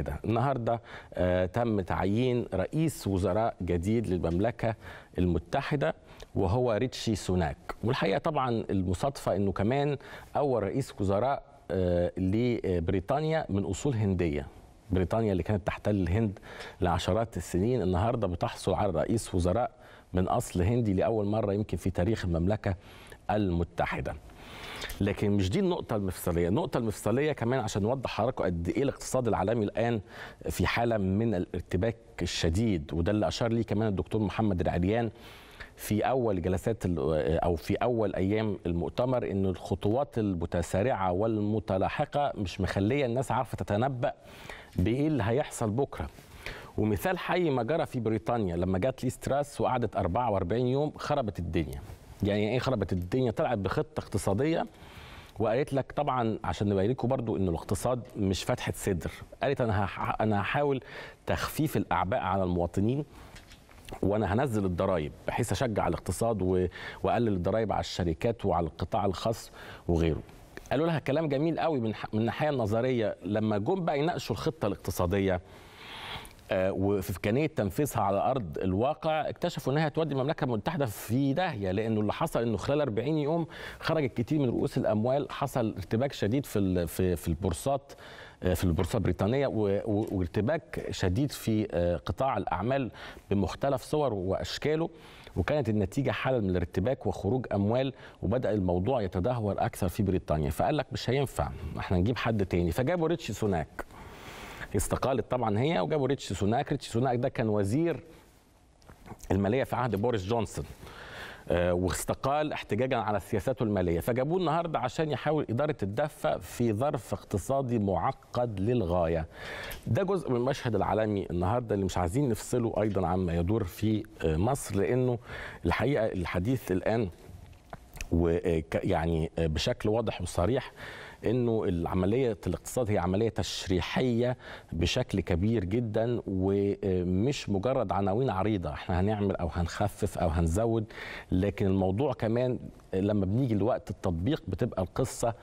كده النهارده آه، تم تعيين رئيس وزراء جديد للمملكه المتحده وهو ريتشي سوناك والحقيقه طبعا المصادفه انه كمان اول رئيس وزراء آه، لبريطانيا من اصول هنديه بريطانيا اللي كانت تحتل الهند لعشرات السنين النهارده بتحصل على رئيس وزراء من اصل هندي لاول مره يمكن في تاريخ المملكه المتحده لكن مش دي النقطه المفصليه النقطه المفصليه كمان عشان نوضح حضراتكم قد ايه الاقتصاد العالمي الان في حاله من الارتباك الشديد وده اللي اشار ليه كمان الدكتور محمد العريان في اول جلسات او في اول ايام المؤتمر ان الخطوات المتسارعه والمتلاحقه مش مخليه الناس عارفه تتنبأ بايه اللي هيحصل بكره ومثال حي ما جرى في بريطانيا لما جت لي ستراس وقعدت 44 يوم خربت الدنيا يعني ايه خربت الدنيا طلعت بخطه اقتصاديه وقالت لك طبعا عشان نبين لكم برضو ان الاقتصاد مش فتحه صدر قالت انا انا هحاول تخفيف الاعباء على المواطنين وانا هنزل الضرائب بحيث اشجع الاقتصاد واقلل الضرائب على الشركات وعلى القطاع الخاص وغيره قالوا لها كلام جميل قوي من من الناحيه النظريه لما جم بقى يناقشوا الخطه الاقتصاديه آه، وفي امكانيه تنفيذها على ارض الواقع اكتشفوا انها تودي المملكه المتحده في داهيه لانه اللي حصل انه خلال 40 يوم خرجت كتير من رؤوس الاموال حصل ارتباك شديد في في البورصات آه، في البورصه البريطانيه وارتباك شديد في آه، قطاع الاعمال بمختلف صور واشكاله وكانت النتيجه حاله من الارتباك وخروج اموال وبدا الموضوع يتدهور اكثر في بريطانيا فقال لك مش هينفع احنا نجيب حد تاني فجابوا ريتشي سوناك استقالت طبعا هي وجابوا ريتش سوناك ريتش سوناك ده كان وزير الماليه في عهد بوريس جونسون آه، واستقال احتجاجا على سياساته الماليه فجابوه النهارده عشان يحاول اداره الدفه في ظرف اقتصادي معقد للغايه ده جزء من المشهد العالمي النهارده اللي مش عايزين نفصله ايضا عما يدور في آه، مصر لانه الحقيقه الحديث الان ويعني بشكل واضح وصريح انه العمليه الاقتصاد هي عمليه تشريحيه بشكل كبير جدا ومش مجرد عناوين عريضه احنا هنعمل او هنخفف او هنزود لكن الموضوع كمان لما بنيجي لوقت التطبيق بتبقى القصه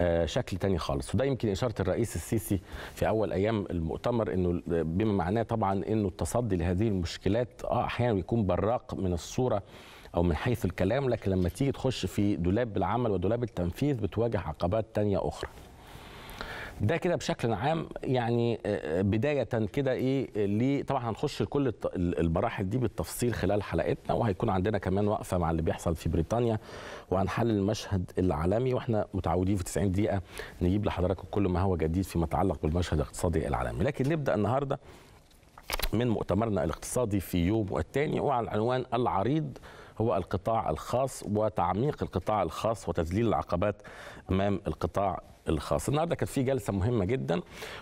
آه، شكل تاني خالص وده يمكن إشارة الرئيس السيسي في أول أيام المؤتمر أنه بما معناه طبعا أنه التصدي لهذه المشكلات آه أحيانا بيكون براق من الصورة او من حيث الكلام لكن لما تيجي تخش في دولاب العمل ودولاب التنفيذ بتواجه عقبات تانية اخرى ده كده بشكل عام يعني آه، آه، بدايه كده ايه اللي طبعا هنخش لكل المراحل دي بالتفصيل خلال حلقتنا وهيكون عندنا كمان وقفه مع اللي بيحصل في بريطانيا وهنحلل المشهد العالمي واحنا متعودين في 90 دقيقه نجيب لحضراتكم كل ما هو جديد فيما يتعلق بالمشهد الاقتصادي العالمي لكن نبدا النهارده من مؤتمرنا الاقتصادي في يوم والتاني وعلى العنوان العريض هو القطاع الخاص وتعميق القطاع الخاص وتذليل العقبات امام القطاع الخاص النهارده كانت في جلسه مهمه جدا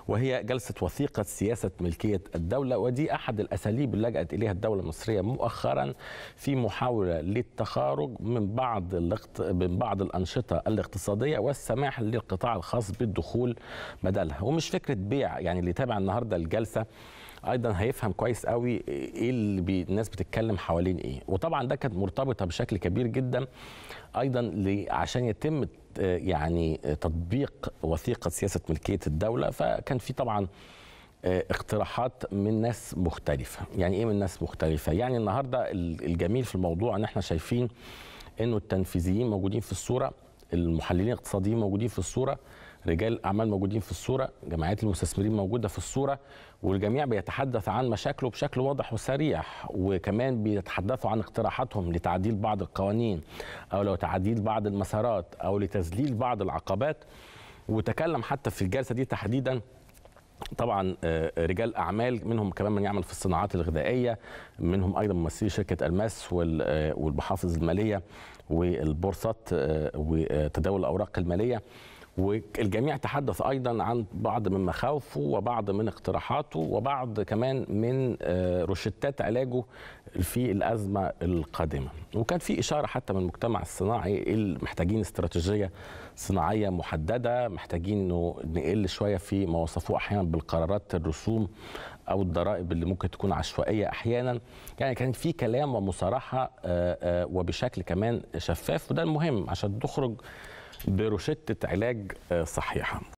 وهي جلسه وثيقه سياسه ملكيه الدوله ودي احد الاساليب اللي لجات اليها الدوله المصريه مؤخرا في محاوله للتخارج من بعض من بعض الانشطه الاقتصاديه والسماح للقطاع الخاص بالدخول بدلها ومش فكره بيع يعني اللي تابع النهارده الجلسه ايضا هيفهم كويس قوي ايه اللي الناس بتتكلم حوالين ايه وطبعا ده كانت مرتبطه بشكل كبير جدا ايضا عشان يتم يعني تطبيق وثيقه سياسه ملكيه الدوله فكان في طبعا آه، اقتراحات من ناس مختلفه يعني ايه من ناس مختلفه يعني النهارده الجميل في الموضوع ان احنا شايفين انه التنفيذيين موجودين في الصوره المحللين الاقتصاديين موجودين في الصوره رجال اعمال موجودين في الصوره جمعيات المستثمرين موجوده في الصوره والجميع بيتحدث عن مشاكله بشكل واضح وسريع وكمان بيتحدثوا عن اقتراحاتهم لتعديل بعض القوانين او لو تعديل بعض المسارات او لتذليل بعض العقبات وتكلم حتى في الجلسه دي تحديدا طبعا آه، رجال اعمال منهم كمان من يعمل في الصناعات الغذائيه منهم ايضا ممثلي شركه الماس آه، والمحافظ الماليه والبورصات آه، وتداول الاوراق الماليه والجميع تحدث ايضا عن بعض من مخاوفه وبعض من اقتراحاته وبعض كمان من آه، روشتات علاجه في الازمه القادمه وكان في اشاره حتى من المجتمع الصناعي محتاجين استراتيجيه صناعيه محدده محتاجين انه نقل شويه في ما وصفوه احيانا بالقرارات الرسوم او الضرائب اللي ممكن تكون عشوائيه احيانا يعني كان في كلام ومصارحه آه، آه، وبشكل كمان شفاف وده المهم عشان تخرج بروشتة علاج آه، صحيحة